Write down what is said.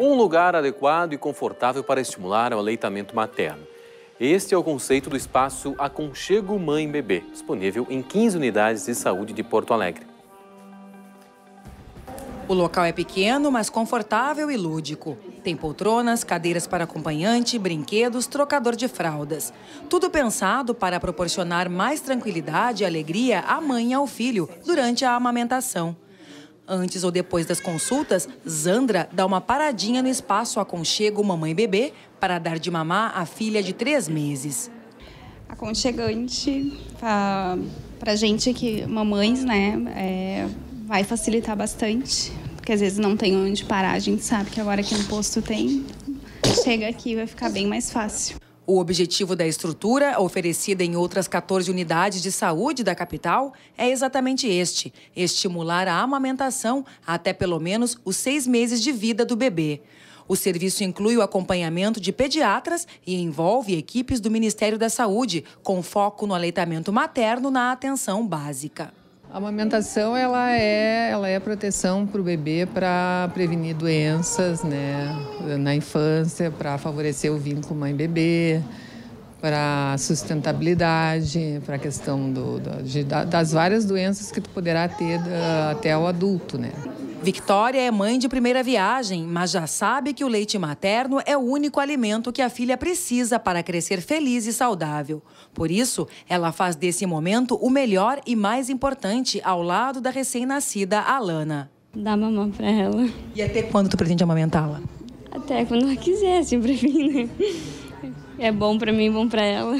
um lugar adequado e confortável para estimular o aleitamento materno. Este é o conceito do espaço Aconchego Mãe Bebê, disponível em 15 unidades de saúde de Porto Alegre. O local é pequeno, mas confortável e lúdico. Tem poltronas, cadeiras para acompanhante, brinquedos, trocador de fraldas. Tudo pensado para proporcionar mais tranquilidade e alegria à mãe e ao filho durante a amamentação. Antes ou depois das consultas, Zandra dá uma paradinha no espaço Aconchego Mamãe Bebê para dar de mamar a filha de três meses. Aconchegante para gente que mamães, né? É, vai facilitar bastante, porque às vezes não tem onde parar. A gente sabe que agora que no posto tem, chega aqui vai ficar bem mais fácil. O objetivo da estrutura, oferecida em outras 14 unidades de saúde da capital, é exatamente este: estimular a amamentação até pelo menos os seis meses de vida do bebê. O serviço inclui o acompanhamento de pediatras e envolve equipes do Ministério da Saúde, com foco no aleitamento materno na atenção básica. A amamentação ela é, ela é proteção para o bebê para prevenir doenças né, na infância, para favorecer o vínculo mãe-bebê, para sustentabilidade, para a questão do, do, de, das várias doenças que tu poderá ter até o adulto. Né. Victória é mãe de primeira viagem, mas já sabe que o leite materno é o único alimento que a filha precisa para crescer feliz e saudável. Por isso, ela faz desse momento o melhor e mais importante ao lado da recém-nascida Alana. Dá mamão para ela. E até quando tu pretende amamentá-la? Até quando ela quiser, assim, para mim, né? É bom para mim, bom para ela.